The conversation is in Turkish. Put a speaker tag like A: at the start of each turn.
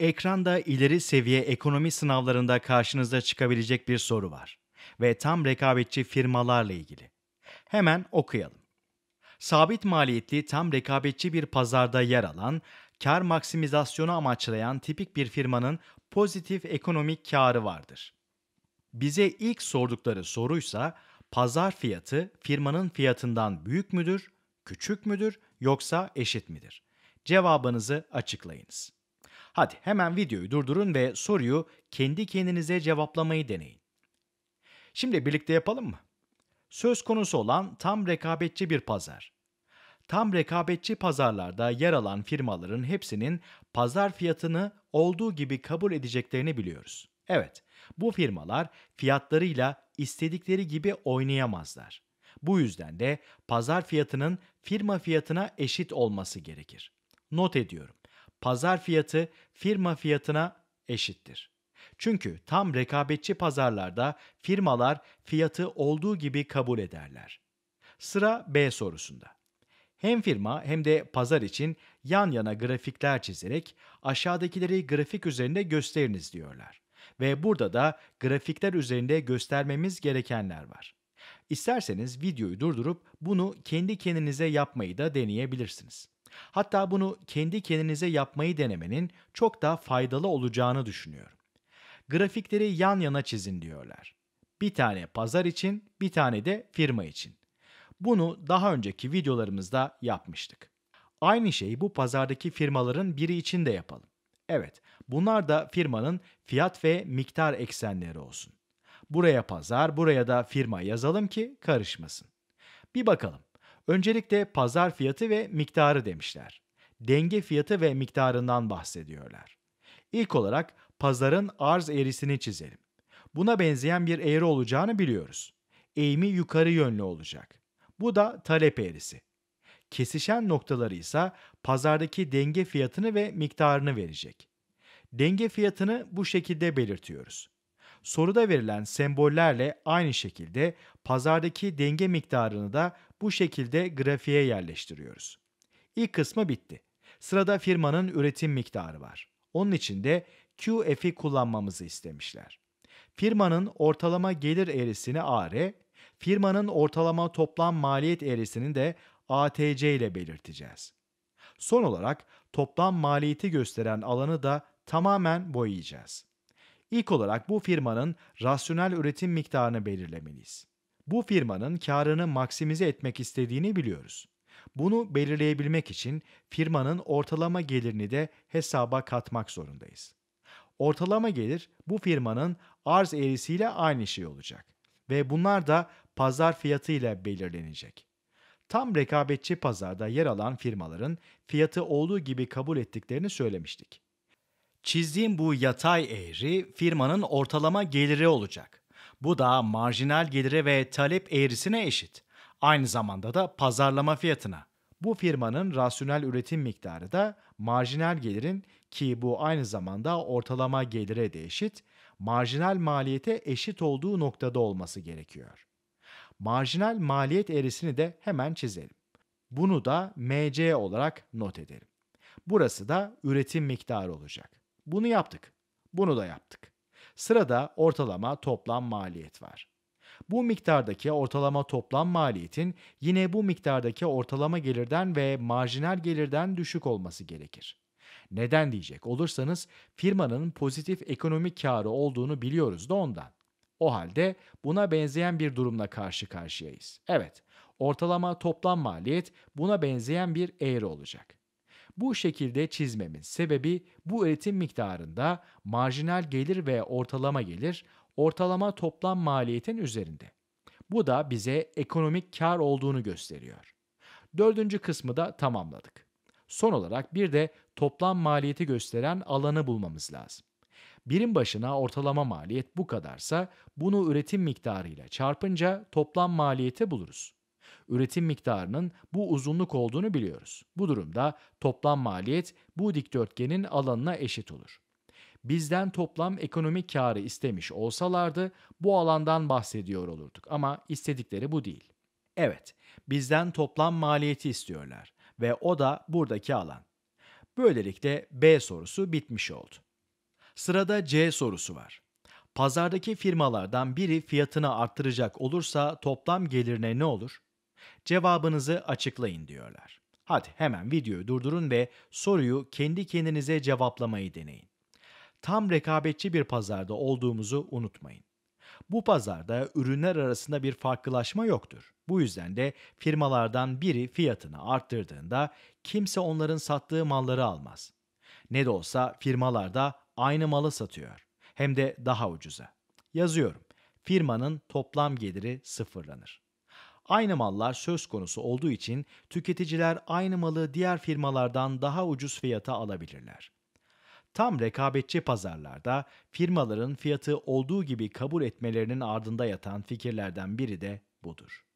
A: Ekranda ileri seviye ekonomi sınavlarında karşınıza çıkabilecek bir soru var ve tam rekabetçi firmalarla ilgili. Hemen okuyalım. Sabit maliyetli tam rekabetçi bir pazarda yer alan, kar maksimizasyonu amaçlayan tipik bir firmanın pozitif ekonomik karı vardır. Bize ilk sordukları soruysa pazar fiyatı firmanın fiyatından büyük müdür, küçük müdür yoksa eşit midir? Cevabınızı açıklayınız. Hadi hemen videoyu durdurun ve soruyu kendi kendinize cevaplamayı deneyin. Şimdi birlikte yapalım mı? Söz konusu olan tam rekabetçi bir pazar. Tam rekabetçi pazarlarda yer alan firmaların hepsinin pazar fiyatını olduğu gibi kabul edeceklerini biliyoruz. Evet, bu firmalar fiyatlarıyla istedikleri gibi oynayamazlar. Bu yüzden de pazar fiyatının firma fiyatına eşit olması gerekir. Not ediyorum pazar fiyatı firma fiyatına eşittir. Çünkü tam rekabetçi pazarlarda firmalar fiyatı olduğu gibi kabul ederler. Sıra B sorusunda. Hem firma hem de pazar için yan yana grafikler çizerek aşağıdakileri grafik üzerinde gösteriniz diyorlar. Ve burada da grafikler üzerinde göstermemiz gerekenler var. İsterseniz videoyu durdurup bunu kendi kendinize yapmayı da deneyebilirsiniz. Hatta bunu kendi kendinize yapmayı denemenin çok daha faydalı olacağını düşünüyorum. Grafikleri yan yana çizin diyorlar. Bir tane pazar için, bir tane de firma için. Bunu daha önceki videolarımızda yapmıştık. Aynı şeyi bu pazardaki firmaların biri için de yapalım. Evet, bunlar da firmanın fiyat ve miktar eksenleri olsun. Buraya pazar, buraya da firma yazalım ki karışmasın. Bir bakalım. Öncelikle pazar fiyatı ve miktarı demişler. Denge fiyatı ve miktarından bahsediyorlar. İlk olarak pazarın arz eğrisini çizelim. Buna benzeyen bir eğri olacağını biliyoruz. Eğimi yukarı yönlü olacak. Bu da talep eğrisi. Kesişen noktaları ise pazardaki denge fiyatını ve miktarını verecek. Denge fiyatını bu şekilde belirtiyoruz. Soruda verilen sembollerle aynı şekilde pazardaki denge miktarını da bu şekilde grafiğe yerleştiriyoruz. İlk kısmı bitti. Sırada firmanın üretim miktarı var. Onun için de QF'i kullanmamızı istemişler. Firmanın ortalama gelir eğrisini AR, firmanın ortalama toplam maliyet eğrisini de ATC ile belirteceğiz. Son olarak toplam maliyeti gösteren alanı da tamamen boyayacağız. İlk olarak bu firmanın rasyonel üretim miktarını belirlemeliyiz. Bu firmanın karını maksimize etmek istediğini biliyoruz. Bunu belirleyebilmek için firmanın ortalama gelirini de hesaba katmak zorundayız. Ortalama gelir bu firmanın arz eğrisiyle aynı şey olacak ve bunlar da pazar fiyatıyla belirlenecek. Tam rekabetçi pazarda yer alan firmaların fiyatı olduğu gibi kabul ettiklerini söylemiştik. Çizdiğim bu yatay eğri firmanın ortalama geliri olacak. Bu da marjinal gelire ve talep eğrisine eşit. Aynı zamanda da pazarlama fiyatına. Bu firmanın rasyonel üretim miktarı da marjinal gelirin ki bu aynı zamanda ortalama gelire de eşit, marjinal maliyete eşit olduğu noktada olması gerekiyor. Marjinal maliyet eğrisini de hemen çizelim. Bunu da MC olarak not edelim. Burası da üretim miktarı olacak. Bunu yaptık. Bunu da yaptık. Sırada ortalama toplam maliyet var. Bu miktardaki ortalama toplam maliyetin yine bu miktardaki ortalama gelirden ve marjinal gelirden düşük olması gerekir. Neden diyecek olursanız firmanın pozitif ekonomik karı olduğunu biliyoruz da ondan. O halde buna benzeyen bir durumla karşı karşıyayız. Evet, ortalama toplam maliyet buna benzeyen bir eğri olacak. Bu şekilde çizmemin sebebi bu üretim miktarında marjinal gelir ve ortalama gelir ortalama toplam maliyetin üzerinde. Bu da bize ekonomik kar olduğunu gösteriyor. Dördüncü kısmı da tamamladık. Son olarak bir de toplam maliyeti gösteren alanı bulmamız lazım. Birim başına ortalama maliyet bu kadarsa bunu üretim miktarıyla çarpınca toplam maliyeti buluruz üretim miktarının bu uzunluk olduğunu biliyoruz. Bu durumda toplam maliyet bu dikdörtgenin alanına eşit olur. Bizden toplam ekonomik karı istemiş olsalardı bu alandan bahsediyor olurduk ama istedikleri bu değil. Evet, bizden toplam maliyeti istiyorlar ve o da buradaki alan. Böylelikle B sorusu bitmiş oldu. Sırada C sorusu var. Pazardaki firmalardan biri fiyatını arttıracak olursa toplam gelirine ne olur? Cevabınızı açıklayın diyorlar. Hadi hemen videoyu durdurun ve soruyu kendi kendinize cevaplamayı deneyin. Tam rekabetçi bir pazarda olduğumuzu unutmayın. Bu pazarda ürünler arasında bir farklılaşma yoktur. Bu yüzden de firmalardan biri fiyatını arttırdığında kimse onların sattığı malları almaz. Ne de olsa firmalarda aynı malı satıyor. Hem de daha ucuza. Yazıyorum. Firmanın toplam geliri sıfırlanır. Aynı mallar söz konusu olduğu için tüketiciler aynı malı diğer firmalardan daha ucuz fiyata alabilirler. Tam rekabetçi pazarlarda firmaların fiyatı olduğu gibi kabul etmelerinin ardında yatan fikirlerden biri de budur.